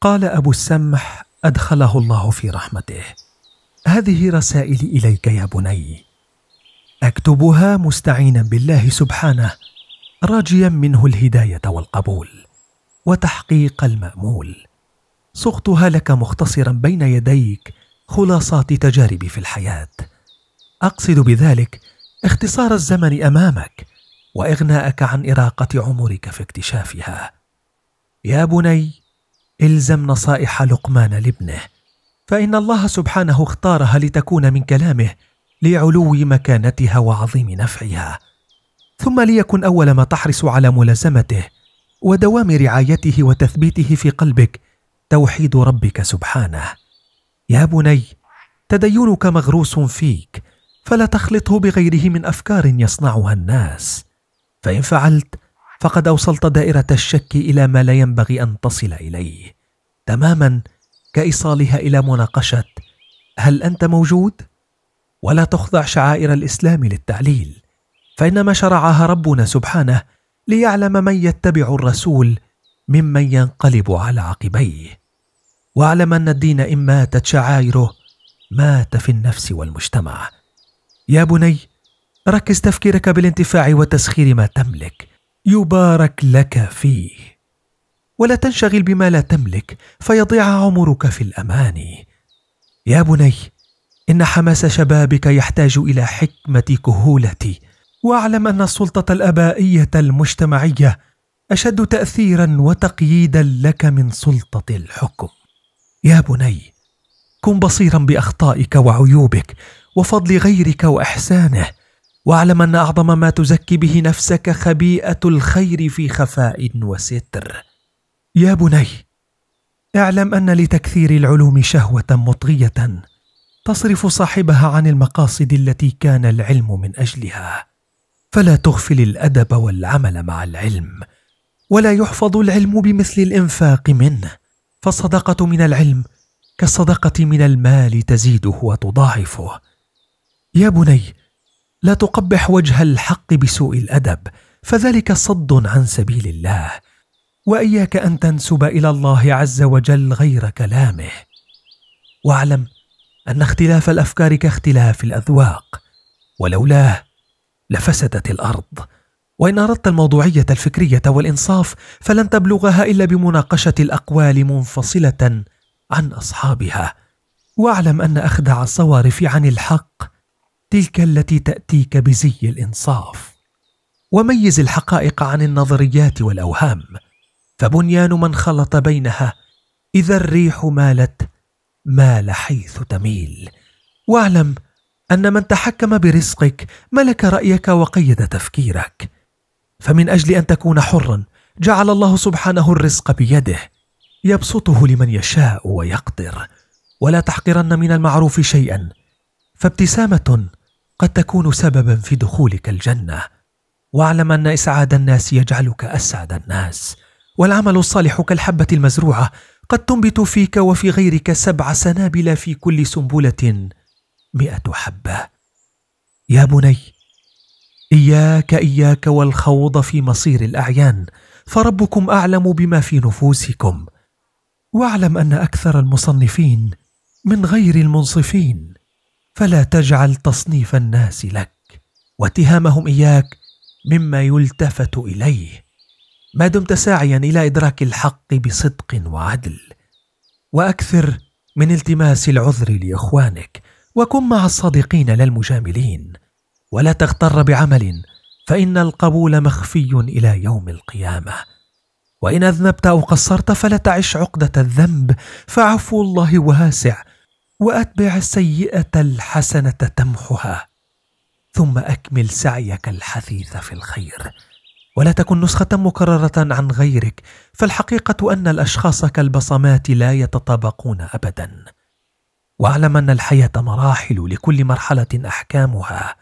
قال أبو السمح أدخله الله في رحمته هذه رسائل إليك يا بني أكتبها مستعينا بالله سبحانه راجيا منه الهداية والقبول وتحقيق المأمول سقتها لك مختصرا بين يديك خلاصات تجاربي في الحياة أقصد بذلك اختصار الزمن أمامك وإغناءك عن إراقة عمرك في اكتشافها يا بني الزم نصائح لقمان لابنه فان الله سبحانه اختارها لتكون من كلامه لعلو مكانتها وعظيم نفعها ثم ليكن اول ما تحرص على ملازمته ودوام رعايته وتثبيته في قلبك توحيد ربك سبحانه يا بني تدينك مغروس فيك فلا تخلطه بغيره من افكار يصنعها الناس فان فعلت فقد اوصلت دائره الشك الى ما لا ينبغي ان تصل اليه تماما كايصالها الى مناقشه هل انت موجود ولا تخضع شعائر الاسلام للتعليل فانما شرعها ربنا سبحانه ليعلم من يتبع الرسول ممن ينقلب على عقبيه واعلم ان الدين ان ماتت شعائره مات في النفس والمجتمع يا بني ركز تفكيرك بالانتفاع وتسخير ما تملك يبارك لك فيه ولا تنشغل بما لا تملك فيضيع عمرك في الاماني يا بني ان حماس شبابك يحتاج الى حكمه كهولتي واعلم ان السلطه الابائيه المجتمعيه اشد تاثيرا وتقييدا لك من سلطه الحكم يا بني كن بصيرا باخطائك وعيوبك وفضل غيرك واحسانه واعلم ان اعظم ما تزكي به نفسك خبيئه الخير في خفاء وستر يا بني اعلم ان لتكثير العلوم شهوه مطغيه تصرف صاحبها عن المقاصد التي كان العلم من اجلها فلا تغفل الادب والعمل مع العلم ولا يحفظ العلم بمثل الانفاق منه فالصدقه من العلم كالصدقه من المال تزيده وتضاعفه يا بني لا تقبح وجه الحق بسوء الادب فذلك صد عن سبيل الله واياك ان تنسب الى الله عز وجل غير كلامه واعلم ان اختلاف الافكار كاختلاف الاذواق ولولاه لفسدت الارض وان اردت الموضوعيه الفكريه والانصاف فلن تبلغها الا بمناقشه الاقوال منفصله عن اصحابها واعلم ان اخدع الصوارف عن الحق تلك التي تاتيك بزي الانصاف وميز الحقائق عن النظريات والاوهام فبنيان من خلط بينها اذا الريح مالت مال حيث تميل واعلم ان من تحكم برزقك ملك رايك وقيد تفكيرك فمن اجل ان تكون حرا جعل الله سبحانه الرزق بيده يبسطه لمن يشاء ويقدر ولا تحقرن من المعروف شيئا فابتسامه قد تكون سببا في دخولك الجنه واعلم ان اسعاد الناس يجعلك اسعد الناس والعمل الصالح كالحبة المزروعة قد تنبت فيك وفي غيرك سبع سنابل في كل سنبلة مئة حبة يا بني إياك إياك والخوض في مصير الأعيان فربكم أعلم بما في نفوسكم واعلم أن أكثر المصنفين من غير المنصفين فلا تجعل تصنيف الناس لك واتهامهم إياك مما يلتفت إليه ما دمت ساعيا الى ادراك الحق بصدق وعدل واكثر من التماس العذر لاخوانك وكن مع الصادقين لا المجاملين ولا تغتر بعمل فان القبول مخفي الى يوم القيامه وان اذنبت او قصرت فلا تعش عقده الذنب فعفو الله واسع واتبع السيئه الحسنه تمحها ثم اكمل سعيك الحثيث في الخير ولا تكن نسخة مكررة عن غيرك، فالحقيقة أن الأشخاص كالبصمات لا يتطابقون أبدا. واعلم أن الحياة مراحل لكل مرحلة أحكامها،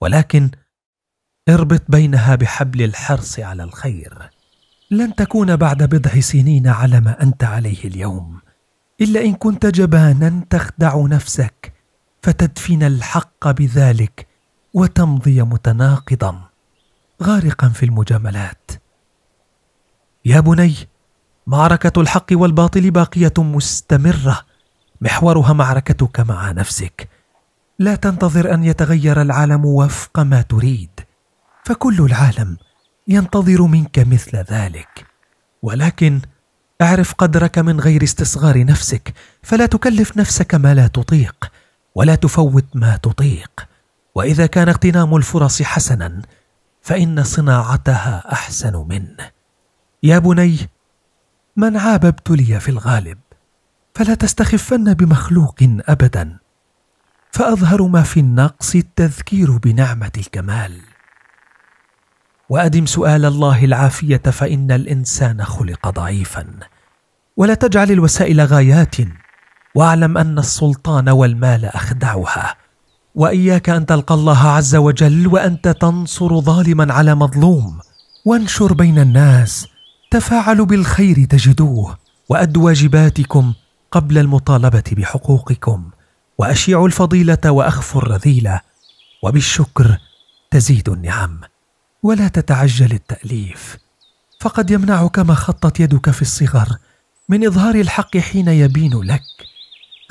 ولكن اربط بينها بحبل الحرص على الخير. لن تكون بعد بضع سنين على ما أنت عليه اليوم، إلا إن كنت جبانا تخدع نفسك، فتدفن الحق بذلك، وتمضي متناقضا. غارقا في المجاملات يا بني معركه الحق والباطل باقيه مستمره محورها معركتك مع نفسك لا تنتظر ان يتغير العالم وفق ما تريد فكل العالم ينتظر منك مثل ذلك ولكن اعرف قدرك من غير استصغار نفسك فلا تكلف نفسك ما لا تطيق ولا تفوت ما تطيق واذا كان اغتنام الفرص حسنا فان صناعتها احسن منه يا بني من عاب ابتلي في الغالب فلا تستخفن بمخلوق ابدا فاظهر ما في النقص التذكير بنعمه الكمال وادم سؤال الله العافيه فان الانسان خلق ضعيفا ولا تجعل الوسائل غايات واعلم ان السلطان والمال اخدعها واياك ان تلقى الله عز وجل وانت تنصر ظالما على مظلوم وانشر بين الناس تفاعلوا بالخير تجدوه وادوا واجباتكم قبل المطالبه بحقوقكم واشيعوا الفضيله واخفوا الرذيله وبالشكر تزيد النعم ولا تتعجل التاليف فقد يمنعك ما خطت يدك في الصغر من اظهار الحق حين يبين لك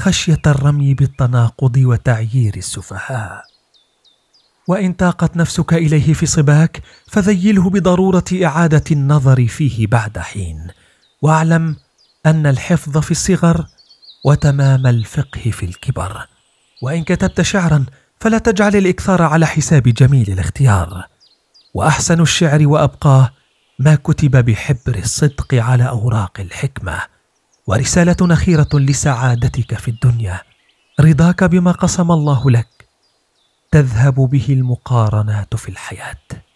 خشيه الرمي بالتناقض وتعيير السفهاء وان تاقت نفسك اليه في صباك فذيله بضروره اعاده النظر فيه بعد حين واعلم ان الحفظ في الصغر وتمام الفقه في الكبر وان كتبت شعرا فلا تجعل الاكثار على حساب جميل الاختيار واحسن الشعر وابقاه ما كتب بحبر الصدق على اوراق الحكمه ورساله اخيره لسعادتك في الدنيا رضاك بما قسم الله لك تذهب به المقارنات في الحياه